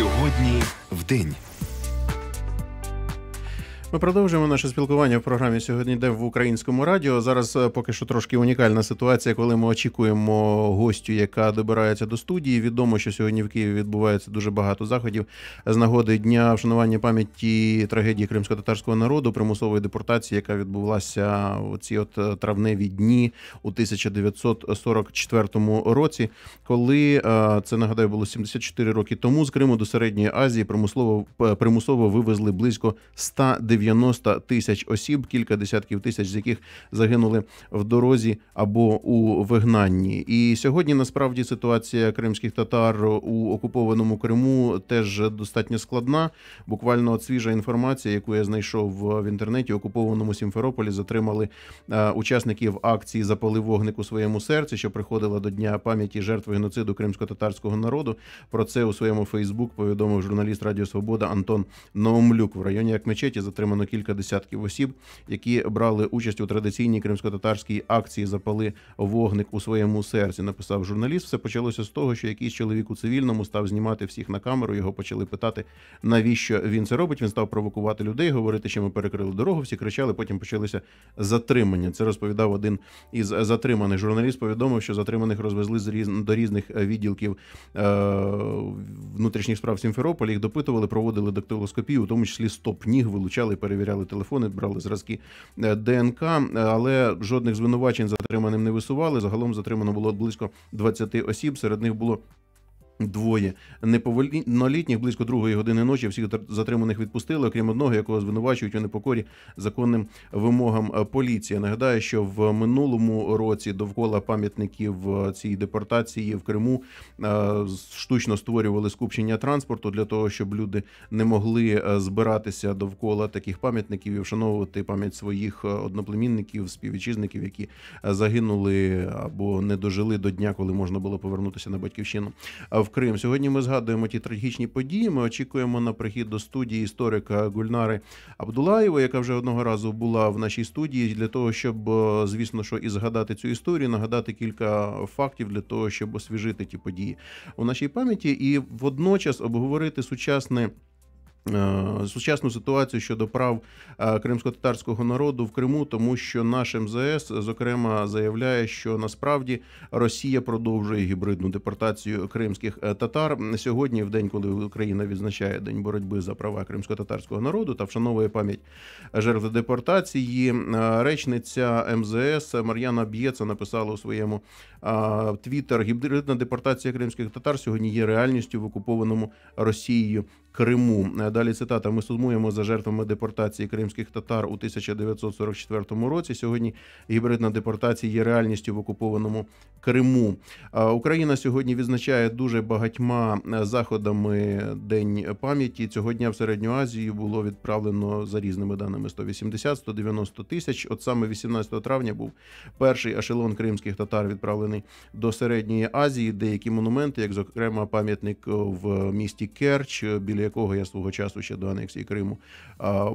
Сьогодні в день. Ми продовжуємо наше спілкування в програмі сьогодні. Де в українському радіо зараз е, поки що трошки унікальна ситуація, коли ми очікуємо гостю, яка добирається до студії. Відомо, що сьогодні в Києві відбувається дуже багато заходів з нагоди дня вшанування пам'яті трагедії кримсько-татарського народу, примусової депортації, яка відбулася у ці от е, травневі дні у 1944 році. Коли е, це нагадаю було 74 роки тому з Криму до середньої Азії, примусово примусово вивезли близько 190 90 тисяч осіб, кілька десятків тисяч, з яких загинули в дорозі або у вигнанні. І сьогодні насправді ситуація кримських татар у окупованому Криму теж достатньо складна. Буквально от свіжа інформація, яку я знайшов в інтернеті, окупованому Сімферополі затримали е, учасників акції Запали вогник у своєму серці, що приходила до дня пам'яті жертв геноциду кримсько-татарського народу. Про це у своєму Фейсбук повідомив журналіст Радіо Свобода Антон Наумлюк в районі як мечеті затримали затримано кілька десятків осіб, які брали участь у традиційній кримсько-татарській акції Запали вогник у своєму серці. Написав журналіст. Все почалося з того, що якийсь чоловік у цивільному став знімати всіх на камеру. Його почали питати, навіщо він це робить. Він став провокувати людей, говорити, що ми перекрили дорогу. Всі кричали. Потім почалися затримання. Це розповідав один із затриманих. Журналіст повідомив, що затриманих розвезли до різних відділків е, внутрішніх справ Сімферополя. Їх допитували, проводили дактилоскопію, у тому числі стоп ніг вилучали перевіряли телефони, брали зразки е, ДНК, але жодних звинувачень затриманим не висували. Загалом затримано було близько 20 осіб. Серед них було Двоє неповнолітніх близько другої години ночі всіх затриманих відпустили, окрім одного, якого звинувачують у непокорі законним вимогам е, поліції. Нагадаю, що в минулому році довкола пам'ятників е, цієї депортації в Криму е, штучно створювали скупчення транспорту для того, щоб люди не могли збиратися довкола таких пам'ятників і вшановувати пам'ять своїх одноплемінників, співвітчизників, які загинули або не дожили до дня, коли можна було повернутися на батьківщину. В Крим. Сьогодні ми згадуємо ті трагічні події. Ми очікуємо на прихід до студії історика Гульнари Абдулаєва, яка вже одного разу була в нашій студії, для того, щоб е, звісно, що і згадати цю історію, нагадати кілька фактів для того, щоб освіжити ті події у нашій пам'яті, і водночас обговорити сучасне. Е, сучасну ситуацію щодо прав е, кримсько-татарського народу в Криму, тому що наш МЗС зокрема заявляє, що насправді Росія продовжує гібридну депортацію кримських е, татар сьогодні, в день, коли Україна відзначає день боротьби за права кримсько-татарського народу та вшановує пам'ять жертв депортації. Речниця МЗС Мар'яна Б'єца написала у своєму твіттер гібридна депортація кримських татар сьогодні є реальністю в окупованому Росією Криму. Далі цитата: ми сумуємо за жертвами депортації кримських татар у 1944 році. Сьогодні гібридна депортація є реальністю в окупованому Криму. Україна сьогодні відзначає дуже багатьма е, заходами день пам'яті. Цього дня в середню Азію було відправлено за різними даними 180-190 тисяч. От саме 18 травня був перший ешелон кримських татар відправлений до середньої Азії. Деякі монументи, як зокрема пам'ятник е, в місті Керч е, біля біля якого я свого часу ще до анексії Криму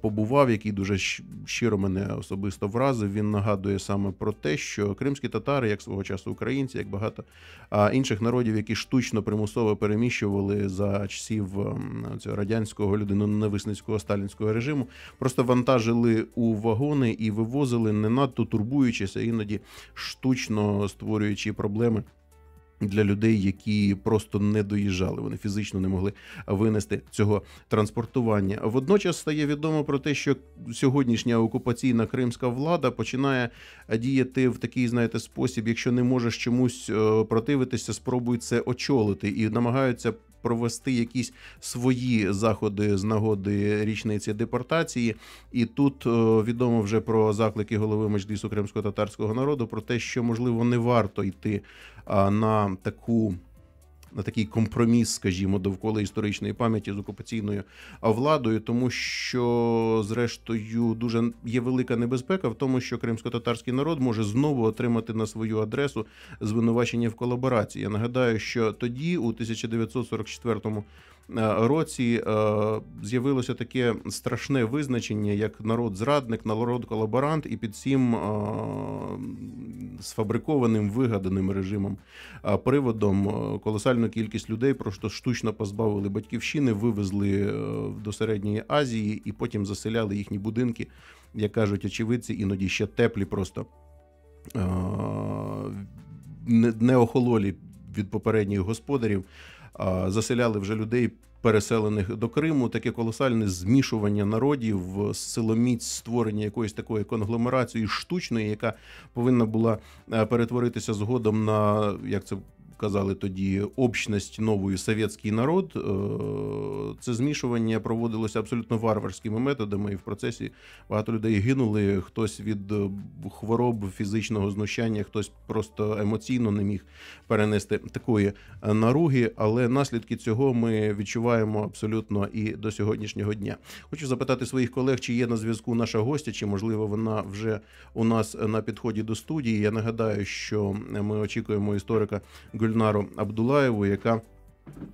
побував, який дуже щиро мене особисто вразив. Він нагадує саме про те, що кримські татари, як свого часу українці, як багато інших народів, які штучно примусово переміщували за часів ем, цього радянського людиноненависницького сталінського режиму, просто вантажили у вагони і вивозили не надто турбуючися, іноді штучно створюючи проблеми для людей, які просто не доїжджали, вони фізично не могли винести цього транспортування. Водночас стає відомо про те, що сьогоднішня окупаційна кримська влада починає діяти в такий, знаєте, спосіб, якщо не можеш чомусь е, противитися, спробуй це очолити і намагаються. Провести якісь свої заходи з нагоди річниці депортації, і тут о, е, відомо вже про заклики голови Меджлісу кримсько татарського народу про те, що можливо не варто йти на таку на такий компроміс, скажімо, довкола історичної пам'яті з окупаційною владою, тому що, зрештою, дуже є велика небезпека в тому, що кримсько-татарський народ може знову отримати на свою адресу звинувачення в колаборації. Я нагадаю, що тоді, у 1944 е, році, е, з'явилося таке страшне визначення, як народ-зрадник, народ-колаборант, і під цим е, сфабрикованим вигаданим режимом приводом колосально колосальну кількість людей просто штучно позбавили батьківщини, вивезли е, до середньої Азії і потім заселяли їхні будинки, як кажуть очевидці, іноді ще теплі, просто е, не охололі від попередніх господарів. Заселяли вже людей, переселених до Криму, таке колосальне змішування народів, силоміць створення якоїсь такої конгломерації штучної, яка повинна була е, перетворитися згодом на як це казали тоді, общність нової совєтський народ. Е, це змішування проводилося абсолютно варварськими методами, і в процесі багато людей гинули. Хтось від е, хвороб фізичного знущання, хтось просто емоційно не міг перенести такої е, наруги. Але наслідки цього ми відчуваємо абсолютно і до сьогоднішнього дня. Хочу запитати своїх колег, чи є на зв'язку наша гостя, чи можливо вона вже у нас на підході до студії. Я нагадаю, що ми очікуємо історика Гуль Гульнару Абдулаєву, яка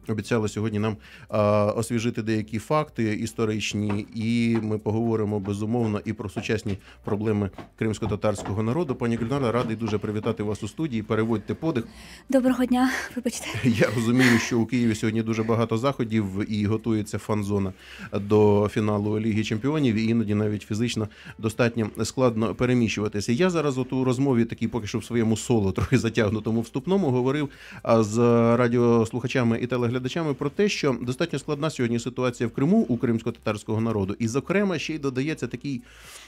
Обіцяли сьогодні нам а, освіжити деякі факти історичні, і ми поговоримо безумовно і про сучасні проблеми кримсько-татарського народу. Пані Гульнара, радий дуже привітати вас у студії. Переводьте подих. Доброго дня, вибачте. Я розумію, що у Києві сьогодні дуже багато заходів і готується фан-зона до фіналу Ліги Чемпіонів. і Іноді навіть фізично достатньо складно переміщуватися. Я зараз от у розмові такій поки що в своєму соло трохи затягнутому вступному говорив з радіослухачами і і телеглядачами про те, що достатньо складна сьогодні ситуація в Криму у кримсько-татарського народу, і зокрема ще й додається такий,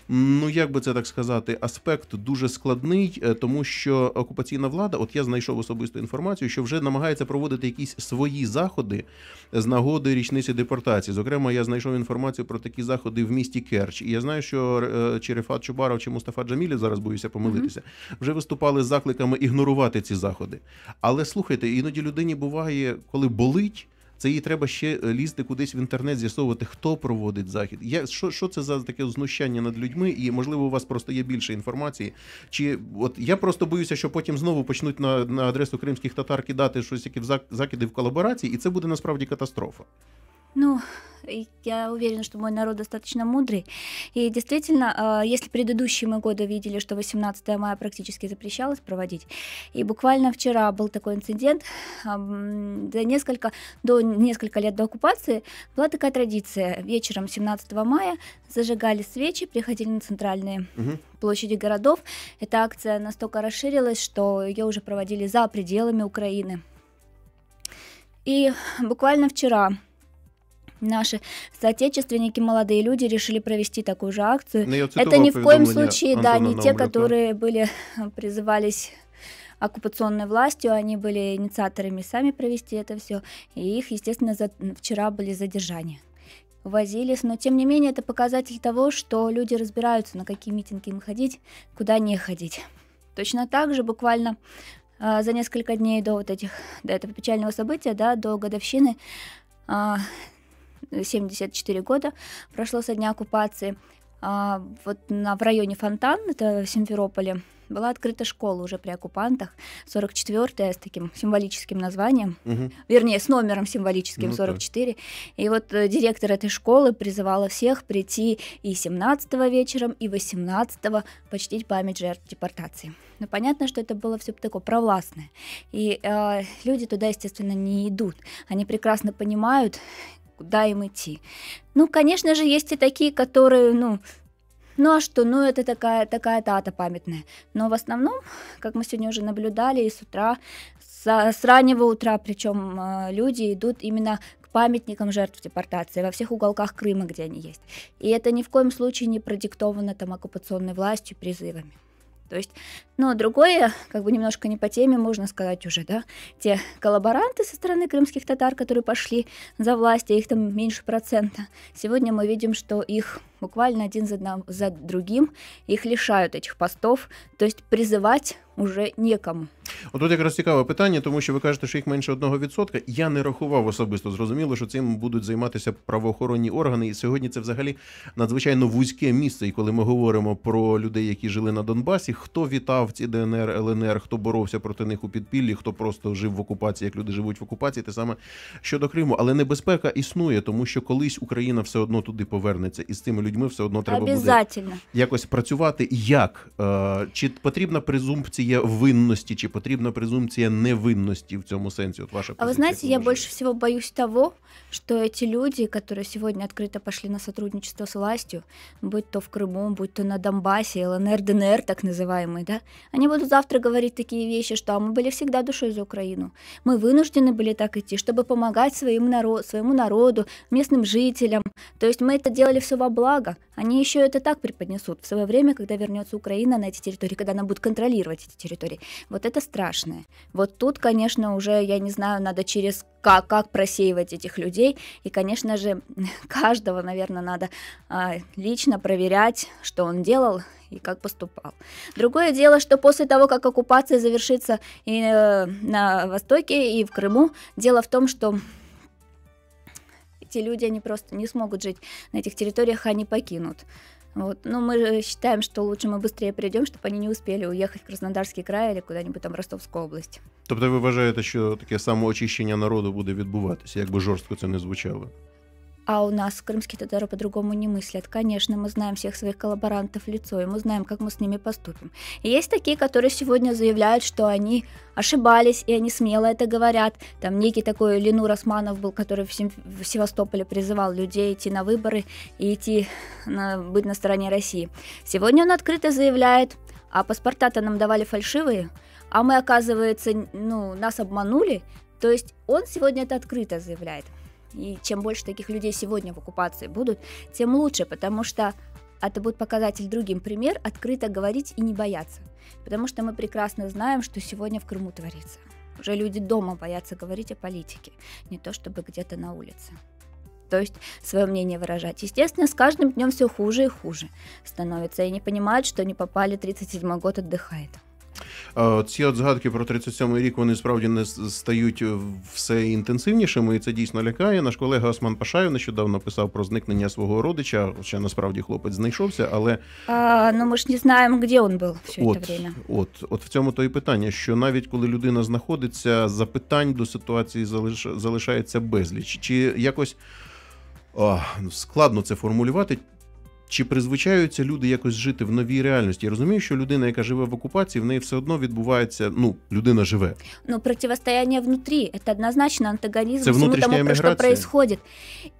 ну як би це так сказати, аспект дуже складний, е, тому що окупаційна влада, от я знайшов особисту інформацію, що вже намагається проводити якісь свої заходи з нагоди річниці депортації. Зокрема, я знайшов інформацію про такі заходи в місті Керч. І я знаю, що е, Черефат Чубаров чи Мустафа Джамілі зараз боюся помилитися, вже виступали з закликами ігнорувати ці заходи. Але слухайте, іноді людині буває, коли коли болить, це їй треба ще е, лізти кудись в інтернет, з'ясовувати, хто проводить захід. Я що що це за таке знущання над людьми? І можливо, у вас просто є більше інформації. Чи от я просто боюся, що потім знову почнуть на на адресу кримських татар кидати щось, які в закиди в колаборації, і це буде насправді катастрофа. Ну, я уверена, что мой народ достаточно мудрый. И действительно, а, если предыдущие мы годы видели, что 18 мая практически запрещалось проводить, и буквально вчера был такой инцидент, за несколько, до несколько лет до оккупации была такая традиция. Вечером 17 мая зажигали свечи, приходили на центральные угу. площади городов. Эта акция настолько расширилась, что ее уже проводили за пределами Украины. И буквально вчера Наши соотечественники, молодые люди решили провести такую же акцию. Это ни в коем случае, да, не те, которые были призывались оккупационной властью, они были инициаторами сами провести это все, и их, естественно, за... вчера были задержания. Возились, но тем не менее это показатель того, что люди разбираются, на какие митинги им ходить, куда не ходить. Точно так же буквально э, за несколько дней до вот этих, до этого печального события, да, до годовщины, э, 74 э, года прошло со дня оккупации. А, вот на, в районе Фонтан, это в Симферополе, была открыта школа уже при оккупантах, 44-я с таким символическим названием, угу. вернее, с номером символическим ну, 44. Да. И вот э, директор этой школы призывала всех прийти и 17 вечером, и 18 почтить память жертв депортации. Но ну, понятно, что это было все такое провластное. И э, люди туда, естественно, не идут. Они прекрасно понимают, куда им идти. Ну, конечно же, есть и такие, которые, ну, ну а что, ну это такая, такая дата памятная. Но в основном, как мы сегодня уже наблюдали, и с утра, с, с раннего утра, причем э, люди идут именно к памятникам жертв депортации во всех уголках Крыма, где они есть. И это ни в коем случае не продиктовано там оккупационной властью, призывами. То есть Но ну, другое, как бы немножко не по теме, можно сказать уже, да, те коллаборанты со стороны крымских татар, которые пошли за власть, а их там меньше процента. Сегодня мы видим, что их буквально один за, одним за другим, их лишають этих постов, то есть призивати уже нікому. Тут якраз цікаве питання, тому що ви кажете, що їх менше 1%. Я не рахував особисто. Зрозуміло, що цим будуть займатися правоохоронні органи. І сьогодні це взагалі надзвичайно вузьке місце. І коли ми говоримо про людей, які жили на Донбасі, хто вітав виявляв ці ДНР, ЛНР, хто боровся проти них у підпіллі, хто просто жив в окупації, як люди живуть в окупації, те саме щодо Криму. Але небезпека існує, тому що колись Україна все одно туди повернеться, і з цими людьми все одно треба буде якось працювати. Як е, чи потрібна презумпція винності, чи потрібна презумпція невинності в цьому сенсі? От ваша позиція, а ви знаєте, я більше всього боюсь того, що эти люди, которые сьогодні відкрито пошли на сотрудничество з властю, будь то в Криму, будь то на Донбасі, ЛНР, ДНР так називаємо да, Они будут завтра говорить такие вещи, что «А мы были всегда душой за Украину. Мы вынуждены были так идти, чтобы помогать своим народ, своему народу, местным жителям. То есть мы это делали все во благо. Они еще это так преподнесут в свое время, когда вернется Украина на эти территории, когда она будет контролировать эти территории. Вот это страшное. Вот тут, конечно, уже, я не знаю, надо через как, как просеивать этих людей. И, конечно же, каждого, наверное, надо а, лично проверять, что он делал, и как поступал. Другое дело, что после того, как оккупация завершится и э, на Востоке, и в Крыму, дело в том, что эти люди, они просто не смогут жить на этих территориях, они покинут. Вот. Но мы считаем, что лучше мы быстрее придем, чтобы они не успели уехать в Краснодарский край или куда нибудь там в Ростовскую область. Тобто вы уважаете, что такое самоочищение народа будет отбываться, как бы жестко это не звучало? А у нас крымские татары по-другому не мыслят. Конечно, мы знаем всех своих коллаборантов в лицо, и мы знаем, как мы с ними поступим. И есть такие, которые сегодня заявляют, что они ошибались, и они смело это говорят. Там некий такой Лену Расманов был, который в, Севастополе призывал людей идти на выборы и идти на, быть на стороне России. Сегодня он открыто заявляет, а паспорта-то нам давали фальшивые, а мы, оказывается, ну, нас обманули. То есть он сегодня это открыто заявляет. И чем больше таких людей сегодня в оккупации будут, тем лучше, потому что это будет показатель другим пример открыто говорить и не бояться. Потому что мы прекрасно знаем, что сегодня в Крыму творится. Уже люди дома боятся говорить о политике, не то чтобы где-то на улице. То есть свое мнение выражать. Естественно, с каждым днем все хуже и хуже становится. И не понимают, что не попали, 37-й год отдыхает. Е, ці от згадки про 37-й рік вони справді не стають е, все інтенсивнішими, і це дійсно лякає. Наш колега Осман Пашаєв нещодавно писав про зникнення свого родича. хоча насправді хлопець знайшовся, але а, ну ми ж не знаємо, де він був все от, це время. От, от в цьому то і питання: що навіть коли людина знаходиться, запитань до ситуації залиш... залишається безліч, чи якось. О, складно це формулювати. Чи призвичаються люди якось жити в новій реальності? Я розумію, що людина, яка живе в окупації, в неї все одно відбувається. Ну, людина живе. Ну, противостояние внутрі це однозначно антагонізм. Це всему тому, про что происходит.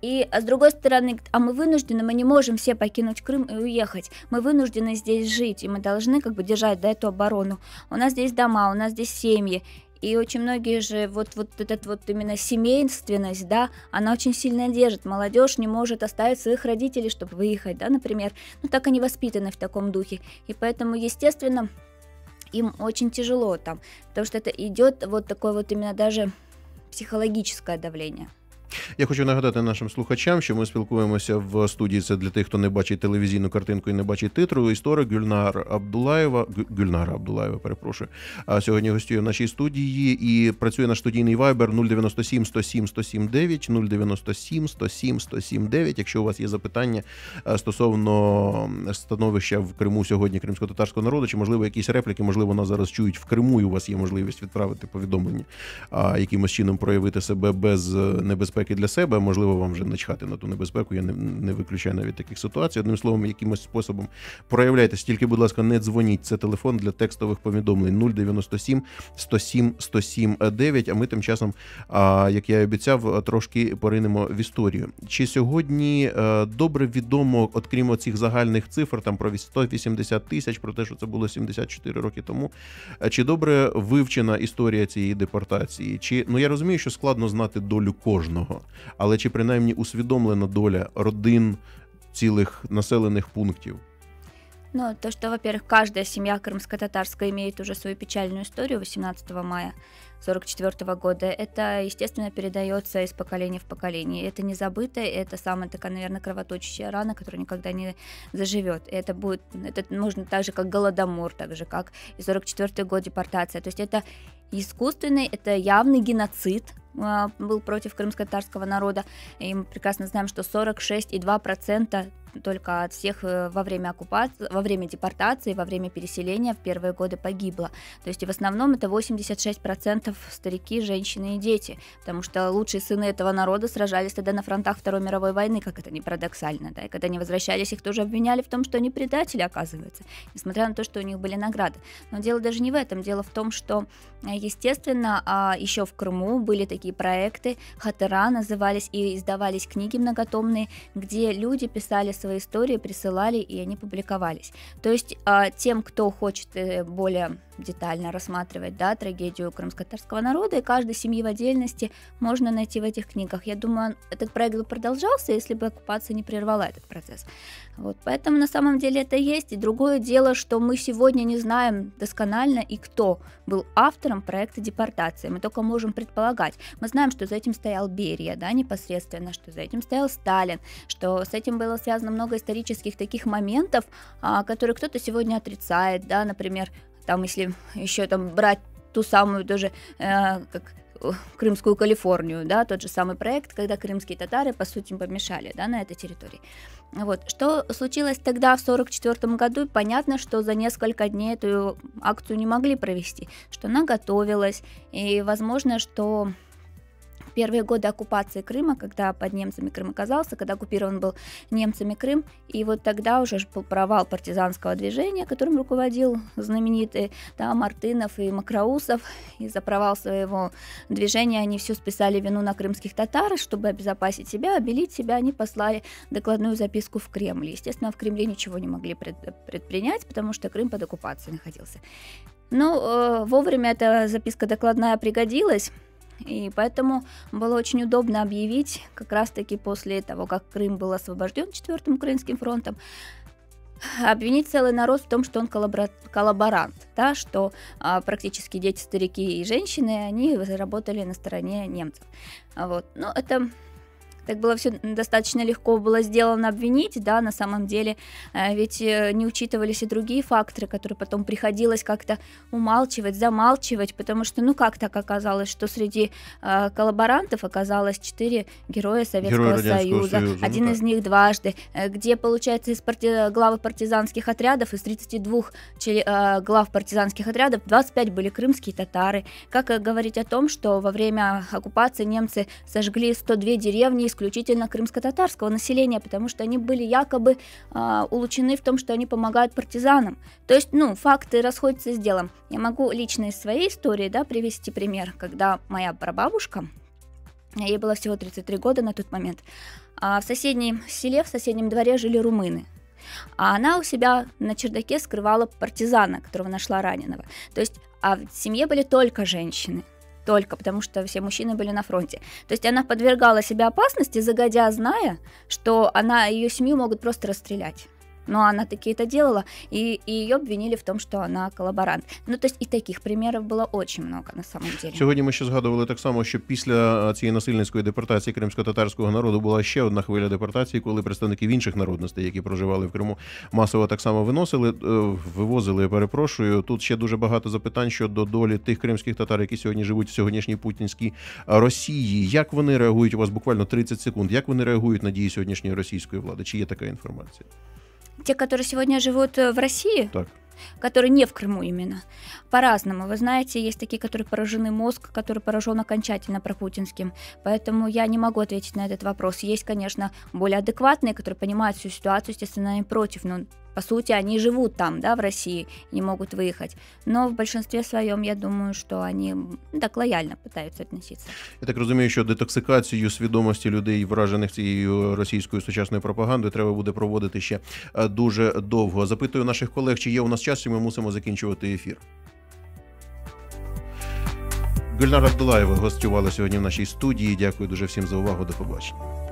И с другой стороны, а ми винуждені, ми не можемо все покинуть Крым и уехать. Мы вынуждены здесь жить, и мы должны как бы держать да, эту оборону. У нас здесь дома, у нас здесь сім'ї. И очень многие же, вот, вот этот вот именно семейственность, да, она очень сильно держит. Молодежь не может оставить своих родителей, чтобы выехать, да, например. Ну, так они воспитаны в таком духе. И поэтому, естественно, им очень тяжело там, потому что это идет вот такое вот именно даже психологическое давление. Я хочу нагадати нашим слухачам, що ми спілкуємося в студії. Це для тих, хто не бачить телевізійну картинку і не бачить титру. Історик Гюльнар Абдулаєва Гюльнара Абдулаєва, перепрошую. А сьогодні гостює в нашій студії і працює наш студійний вайбер 097 107 107 9 097 107 107 9. Якщо у вас є запитання стосовно становища в Криму сьогодні кримсько-татарського народу, чи можливо якісь репліки, можливо, нас зараз чують в Криму. і У вас є можливість відправити повідомлення, а якимось чином проявити себе без е, небезпеки небезпеки для себе, можливо, вам вже начхати на ту небезпеку. Я не, не виключаю навіть таких ситуацій. Одним словом, якимось способом проявляйтесь. Тільки, будь ласка, не дзвоніть. Це телефон для текстових повідомлень 097 107 107 9. А ми тим часом, як я і обіцяв, е, трошки поринемо в історію. Чи сьогодні е, добре відомо, от оцих загальних цифр, там про 180 тисяч, про те, що це було 74 роки тому. Е, чи добре вивчена історія цієї депортації? Чи ну я розумію, що складно знати долю кожного. кожного, але чи принаймні усвідомлена доля родин цілих населених пунктів? Ну, то, что, во-первых, каждая семья крымско-татарская имеет уже свою печальную историю 18 мая 44 года, это, естественно, передается из поколения в поколение. Это не забытое, это самая такая, наверное, кровоточащая рана, которая никогда не заживет. Это будет, это можно так же, как голодомор, так же, как и 44 год депортация. То есть это искусственный, это явный геноцид, был против крымско-татарского народа. И мы прекрасно знаем, что 46,2% только от всех э, во время оккупации, во время депортации, во время переселения в первые годы погибло. То есть и в основном это 86% старики, женщины и дети, потому что лучшие сыны этого народа сражались тогда на фронтах Второй мировой войны, как это не парадоксально, да, и когда они возвращались, их тоже обвиняли в том, что они предатели, оказывается, несмотря на то, что у них были награды. Но дело даже не в этом, дело в том, что, э, естественно, а еще в Крыму были такие проекты, хатыра назывались, и издавались книги многотомные, где люди писали свои истории присылали, и они публиковались. То есть тем, кто хочет э, более детально рассматривать да, трагедию крымско-татарского народа, и каждой семьи в отдельности можно найти в этих книгах. Я думаю, этот проект бы продолжался, если бы оккупация не прервала этот процесс. Вот, поэтому на самом деле это есть. И другое дело, что мы сегодня не знаем досконально и кто был автором проекта депортации. Мы только можем предполагать. Мы знаем, что за этим стоял Берия, да, непосредственно, что за этим стоял Сталин, что с этим было связано много исторических таких моментов, а, которые кто-то сегодня отрицает, да, например, там, если еще там брать ту самую тоже, э, как э, Крымскую Калифорнию, да, тот же самый проект, когда крымские татары, по сути, помешали, да, на этой территории. Вот. Что случилось тогда, в 1944 году, понятно, что за несколько дней эту акцию не могли провести, что она готовилась, и, возможно, что первые годы оккупации Крыма, когда под немцами Крым оказался, когда оккупирован был немцами Крым, и вот тогда уже был провал партизанского движения, которым руководил знаменитый да, Мартынов и Макроусов, и за провал своего движения они все списали вину на крымских татар, чтобы обезопасить себя, обелить себя, они послали докладную записку в Кремль. Естественно, в Кремле ничего не могли предпринять, потому что Крым под оккупацией находился. Но ну, э, вовремя эта записка докладная пригодилась, и поэтому было очень удобно объявить, как раз-таки после того, как Крым был освобожден Четвертым Украинским фронтом, обвинить целый народ в том, что он коллабора... коллаборант, да, что а, практически дети, старики и женщины, они заработали на стороне немцев. Вот. Но это так было все достаточно легко было сделано обвинить, да, на самом деле, э, ведь э, не учитывались и другие факторы, которые потом приходилось как-то умалчивать, замалчивать, потому что, ну, как так оказалось, что среди э, коллаборантов оказалось четыре героя Советского Герои Союза, Союза, ну один ну, из них дважды, э, где, получается, из парти... главы партизанских отрядов, из 32 чел... глав партизанских отрядов, 25 были крымские татары. Как говорить о том, что во время оккупации немцы сожгли 102 деревни из исключительно крымско-татарского населения, потому что они были якобы э, улучшены в том, что они помогают партизанам. То есть, ну, факты расходятся с делом. Я могу лично из своей истории, да, привести пример, когда моя прабабушка, ей было всего 33 года на тот момент, а в соседнем селе, в соседнем дворе жили румыны. А она у себя на чердаке скрывала партизана, которого нашла раненого. То есть а в семье были только женщины. только, потому что все мужчины были на фронте. То есть она подвергала себя опасности, загодя зная, что она ее семью могут просто расстрелять но она такие это делала, и, и ее обвинили в том, что она колаборант. Ну, то есть і таких примерів було дуже много на самом деле. Сьогодні ми ще згадували так само, що після е, цієї насильницької депортації кримсько-татарського народу була ще одна хвиля депортації, коли представників інших народностей, які проживали в Криму, масово так само виносили, е, вивозили. Перепрошую. Тут ще дуже багато запитань щодо долі тих кримських татар, які сьогодні живуть в сьогоднішній путінській Росії. Як вони реагують? У вас буквально 30 секунд. Як вони реагують на дії сьогоднішньої російської влади? Чи є така інформація? те, которые сегодня живут э, в России, так. которые не в Крыму именно, по-разному. Вы знаете, есть такие, которые поражены мозг, который поражен окончательно пропутинским. Поэтому я не могу ответить на этот вопрос. Есть, конечно, более адекватные, которые понимают всю ситуацию, естественно, они против, но по сути, они живут там, да, в России, не могут выехать. Но в большинстве своєму, я думаю, що вони ну, так лояльно пытаются относиться. Я так розумію, що детоксикацію свідомості людей, вражених цією російською сучасною пропагандою, треба буде проводити ще е, дуже довго. Запитую наших колег, чи є у нас час, чи ми мусимо закінчувати ефір. Гульнар Абдулаєва гостювала сьогодні в нашій студії. Дякую дуже всім за увагу. До побачення.